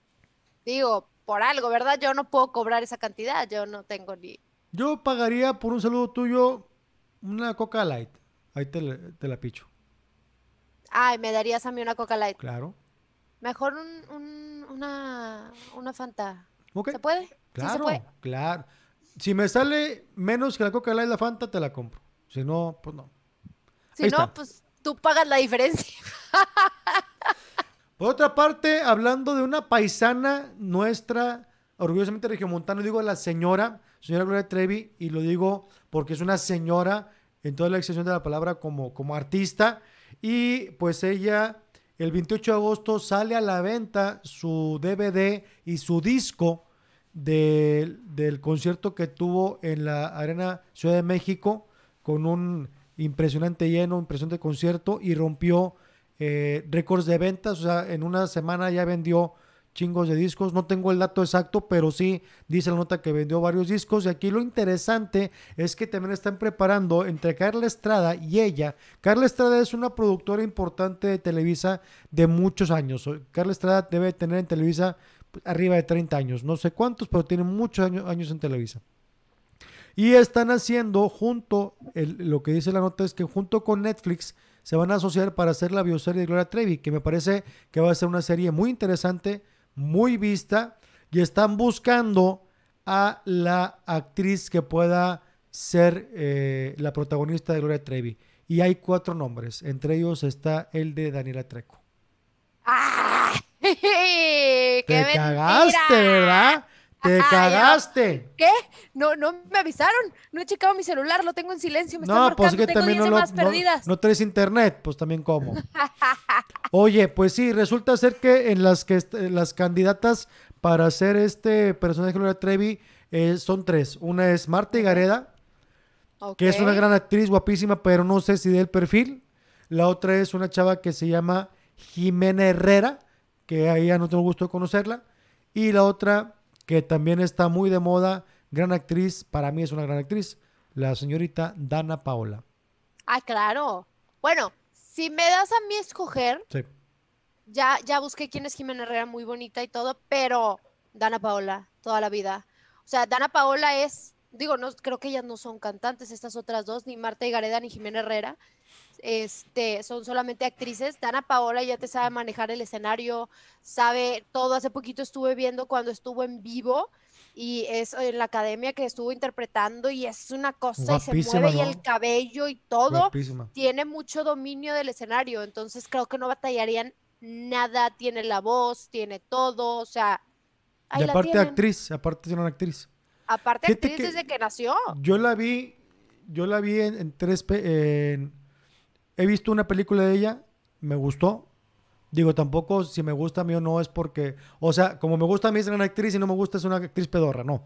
B: digo, por algo, ¿verdad? Yo no puedo cobrar esa cantidad, yo no tengo ni,
A: yo pagaría por un saludo tuyo una Coca Light. Ahí te, la picho.
B: Ay, me darías a mí una Coca Light. Claro. Mejor una, una Fanta.
A: ¿Se puede? Claro, claro. Si me sale menos que la Coca Light la Fanta, te la compro. Si no, pues no. Si no,
B: pues tú pagas la diferencia.
A: Por otra parte, hablando de una paisana nuestra, orgullosamente regiomontana, digo la señora señora Gloria Trevi, y lo digo porque es una señora en toda la excepción de la palabra como, como artista, y pues ella el 28 de agosto sale a la venta su DVD y su disco del concierto que tuvo en la Arena Ciudad de México con un impresionante lleno, impresionante concierto y rompió eh, récords de ventas. O sea, en una semana ya vendió chingos de discos. No tengo el dato exacto, pero sí dice la nota que vendió varios discos. Y aquí lo interesante es que también están preparando entre Carla Estrada y ella. Carla Estrada es una productora importante de Televisa de muchos años. Carla Estrada debe tener en Televisa pues, arriba de 30 años. No sé cuántos, pero tiene muchos años, en Televisa. Y están haciendo junto, lo que dice la nota es que junto con Netflix se van a asociar para hacer la bioserie de Gloria Trevi, que me parece que va a ser una serie muy interesante, muy vista y están buscando a la actriz que pueda ser eh, la protagonista de Gloria Trevi. Y hay cuatro nombres, entre ellos está el de Daniela Treco.
B: ¡Ah! <laughs> Te cagaste,
A: ¿verdad? ¡Te <laughs> cagaste!
B: ¿Qué? No, no me avisaron. No he checado mi celular, lo tengo en silencio. Me no, pues que tengo también no, perdidas.
A: no, no, internet, pues también cómo. <laughs> Oye, pues sí, resulta ser que en las que las candidatas para ser este personaje de Gloria Trevi eh, son tres. Una es Marta Igareda, que es una gran actriz, guapísima, pero no sé si el perfil. La otra es una chava que se llama Jimena Herrera, que ahí ya no tengo gusto de conocerla. Y la otra que también está muy de moda, gran actriz, para mí es una gran actriz, la señorita Dana Paola.
B: Ah, claro. Bueno, si me das a mí escoger, ya, ya busqué quién es Jimena Herrera, muy bonita y todo, pero Dana Paola, toda la vida. O sea, Dana Paola es, digo, no, creo que ellas no son cantantes, estas otras dos, ni Marta y Gareda ni Jimena Herrera, este, son solamente actrices. Dana Paola ya te sabe manejar el escenario, sabe todo. Hace poquito estuve viendo cuando estuvo en vivo y es en la academia que estuvo interpretando y es una cosa y se mueve y el cabello y todo. Tiene mucho dominio del escenario, entonces creo que no batallarían nada. Tiene la voz, tiene todo, o sea. y aparte
A: actriz, aparte es una actriz.
B: Aparte actriz desde que nació.
A: Yo la vi, yo la vi en, en tres... En, He visto una película de ella, me gustó. Digo, tampoco si me gusta a mí o no es porque, o sea, como me gusta a mí es una actriz y no me gusta es una actriz pedorra, no.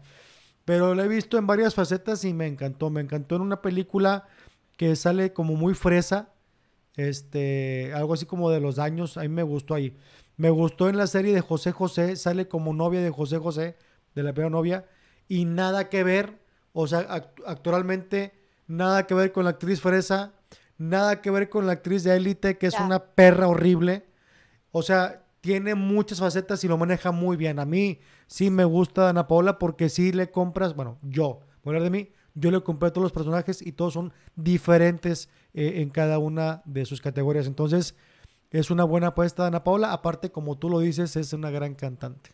A: Pero la he visto en varias facetas y me encantó. Me encantó en una película que sale como muy fresa, este, algo así como de los años, a mí me gustó ahí. Me gustó en la serie de José José, sale como novia de José José, de la primera novia, y nada que ver, o sea, actualmente nada que ver con la actriz fresa nada que ver con la actriz de Élite, que es una perra horrible. O sea, tiene muchas facetas y lo maneja muy bien. A mí sí me gusta Ana Paola porque sí le compras, bueno, yo, voy hablar de mí, yo le compré todos los personajes y todos son diferentes eh, en cada una de sus categorías. Entonces, es una buena apuesta Ana Paola. Aparte, como tú lo dices, es una gran cantante.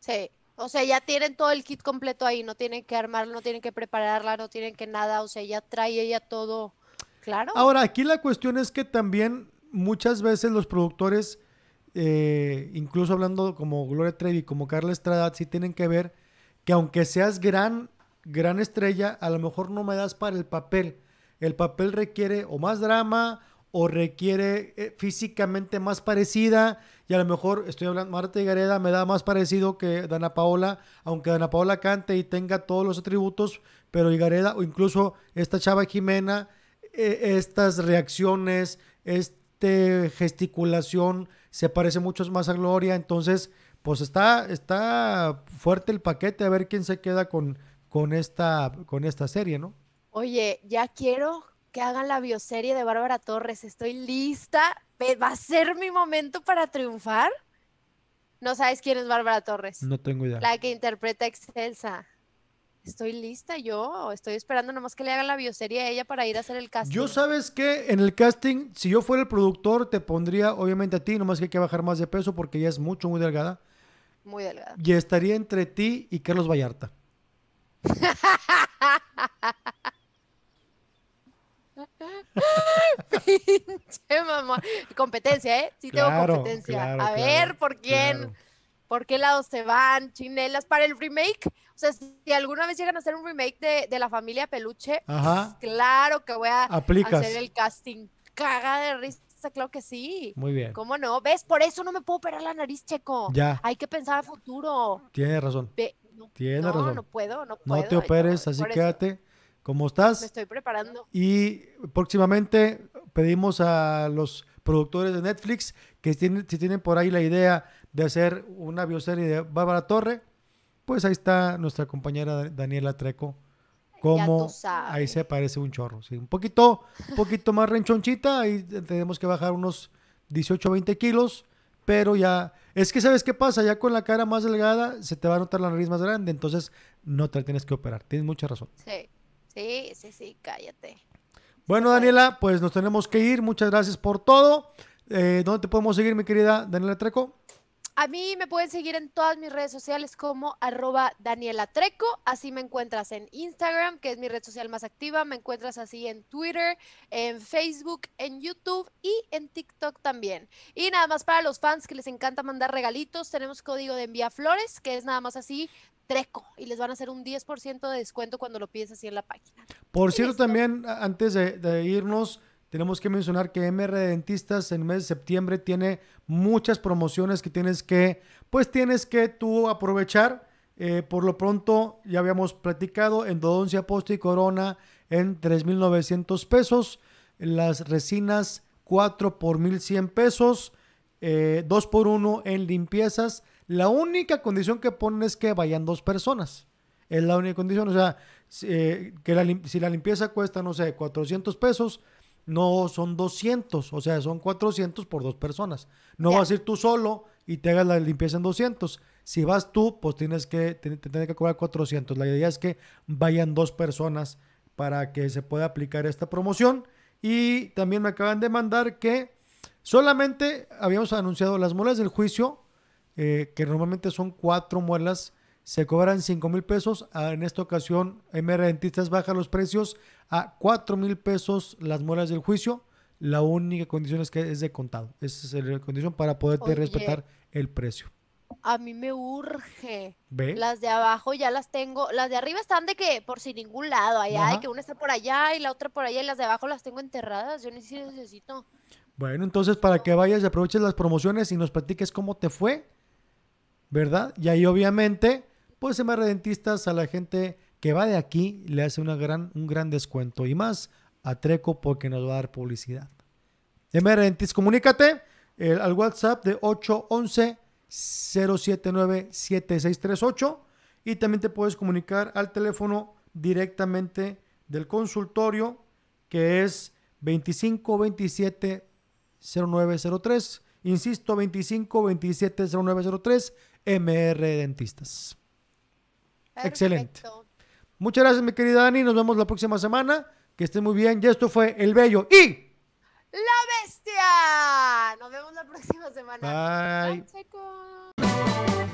B: Sí. O sea, ya tienen todo el kit completo ahí, no tienen que armarlo, no tienen que prepararla, no tienen que nada, o sea, ya trae ella todo
A: Ahora, aquí la cuestión es que también muchas veces los productores, eh, incluso hablando como Gloria Trevi, como Carla Estrada, sí tienen que ver que aunque seas gran, gran estrella, a lo mejor no me das para el papel. El papel requiere o más drama o requiere eh, físicamente más parecida y a lo mejor estoy hablando Marta Gareda me da más parecido que Dana Paola, aunque Dana Paola cante y tenga todos los atributos, pero Igareda o incluso esta chava Jimena e, estas reacciones, este gesticulación, se parece mucho más a Gloria. Entonces, pues está, está fuerte el paquete, a ver quién se queda con, con, esta, con esta serie, ¿no?
B: Oye, ya quiero que hagan la bioserie de Bárbara Torres, estoy lista, va a ser mi momento para triunfar. No sabes quién es Bárbara Torres. No tengo idea. La que interpreta Excelsa estoy lista yo, estoy esperando nomás que le haga la bioserie a ella para ir a hacer el casting. Yo
A: sabes que en el casting, si yo fuera el productor, te pondría obviamente a ti, nomás que hay que bajar más de peso porque ella es mucho, muy delgada. Muy delgada. Y estaría entre ti y Carlos Vallarta. <laughs>
B: Pinche mamá. Competencia, ¿eh? Sí tengo competencia. a ver, ¿por quién? ¿Por qué lado se van? Chinelas para el remake. O sea, si alguna vez llegan a hacer un remake de, La Familia Peluche, pues, claro que voy a hacer el casting. Caga de risa claro que sí. Muy bien. ¿Cómo no? ¿Ves? Por eso no me puedo operar la nariz, Checo. Ya. Hay que pensar a futuro.
A: Tiene razón. no, razón. No puedo, no te operes, así quédate. ¿Cómo estás? Me estoy preparando. Y próximamente pedimos a los productores de Netflix que tienen, si tienen por ahí la idea de hacer una bioserie de Bárbara Torre, pues ahí está nuestra compañera Daniela Treco. Como ahí se parece un chorro, un poquito, un poquito más renchonchita, ahí tenemos que bajar unos 18, 20 kilos, pero ya, es que sabes qué pasa, ya con la cara más delgada se te va a notar la nariz más grande, entonces no te tienes que operar, tienes mucha razón.
B: Sí, sí, sí, sí,
A: cállate. Bueno, Daniela, pues nos tenemos que ir, muchas gracias por todo. Eh, ¿Dónde te podemos seguir, mi querida Daniela Treco?
B: A mí me pueden seguir en todas mis redes sociales como arroba Daniela Treco. Así me encuentras en Instagram, que es mi red social más activa. Me encuentras así en Twitter, en Facebook, en YouTube y en TikTok también. Y nada más para los fans que les encanta mandar regalitos, tenemos código de envía flores, que es nada más así Treco y les van a hacer un 10% de descuento cuando lo pides así en la página.
A: Por cierto, también antes de, de irnos, tenemos que mencionar que MR Dentistas en el mes de septiembre tiene muchas promociones que tienes que, pues tienes que tú aprovechar. Eh, por lo pronto, ya habíamos platicado, endodoncia post y corona en 3,900 pesos. Las resinas 4 por 1,100 pesos. Eh, 2 por 1 en limpiezas. La única condición que ponen es que vayan dos personas. Es la única condición. O sea, eh, que si la limpieza cuesta, no sé, 400 pesos, no son 200, o sea, son 400 por dos personas. No vas a ir tú solo y te hagas la limpieza en 200. Si vas tú, pues tienes que, tener que cobrar 400. La idea es que vayan dos personas para que se pueda aplicar esta promoción. Y también me acaban de mandar que solamente habíamos anunciado las muelas del juicio, eh, que normalmente son cuatro muelas se cobran 5 mil pesos. Ah, en esta ocasión, MR Dentistas baja los precios a 4 mil pesos las muelas del juicio. La única condición es que es de contado. Esa es la condición para poder respetar el precio.
B: A mí me urge. Las de abajo ya las tengo. Las de arriba están de que por si ningún lado. Allá hay que una está por allá y la otra por allá. Y las de abajo las tengo enterradas. Yo ni necesito.
A: Bueno, entonces para que vayas y aproveches las promociones y nos platiques cómo te fue, ¿verdad? Y ahí obviamente pues MR Dentistas a la gente que va de aquí le hace una gran, un gran descuento y más a Treco porque nos va a dar publicidad. MR Dentistas, comunícate al WhatsApp de 811 079 7638 y también te puedes comunicar al teléfono directamente del consultorio que es 2527 0903. Insisto, 2527 0903 MR Dentistas. Excelente. Muchas gracias, mi querida Dani. Nos vemos la próxima semana. Que estén muy bien. Y esto fue El Bello y.
B: ¡La Bestia! Nos vemos la próxima
A: semana. Bye